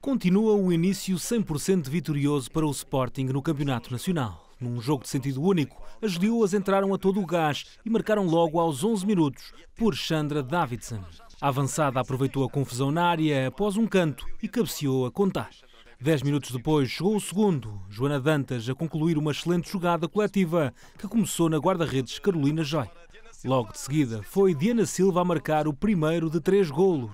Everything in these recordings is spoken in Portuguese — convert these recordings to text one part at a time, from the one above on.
Continua o início 100% vitorioso para o Sporting no Campeonato Nacional. Num jogo de sentido único, as leoas entraram a todo o gás e marcaram logo aos 11 minutos por Chandra Davidson. A avançada aproveitou a confusão na área após um canto e cabeceou a contar. Dez minutos depois chegou o segundo, Joana Dantas a concluir uma excelente jogada coletiva que começou na guarda-redes Carolina Joy. Logo de seguida foi Diana Silva a marcar o primeiro de três golos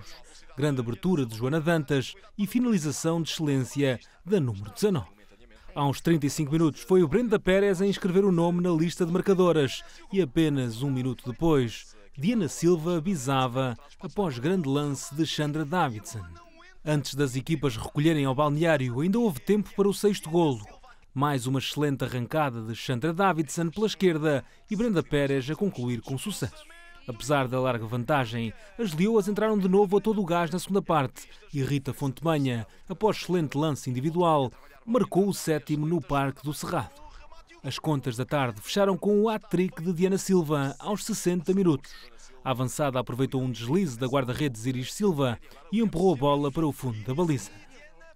grande abertura de Joana Dantas e finalização de excelência da número 19. Há uns 35 minutos foi o Brenda Pérez a inscrever o nome na lista de marcadoras e apenas um minuto depois, Diana Silva avisava após grande lance de Chandra Davidson. Antes das equipas recolherem ao balneário, ainda houve tempo para o sexto golo. Mais uma excelente arrancada de Chandra Davidson pela esquerda e Brenda Pérez a concluir com sucesso. Apesar da larga vantagem, as leoas entraram de novo a todo o gás na segunda parte e Rita Fontemanha, após excelente lance individual, marcou o sétimo no Parque do Cerrado. As contas da tarde fecharam com o hat-trick de Diana Silva aos 60 minutos. A avançada aproveitou um deslize da guarda-redes Iris Silva e empurrou a bola para o fundo da baliza.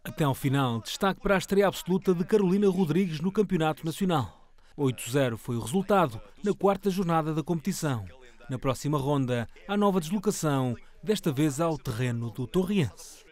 Até ao final, destaque para a estreia absoluta de Carolina Rodrigues no Campeonato Nacional. 8-0 foi o resultado na quarta jornada da competição. Na próxima ronda, há nova deslocação, desta vez ao terreno do Torriense.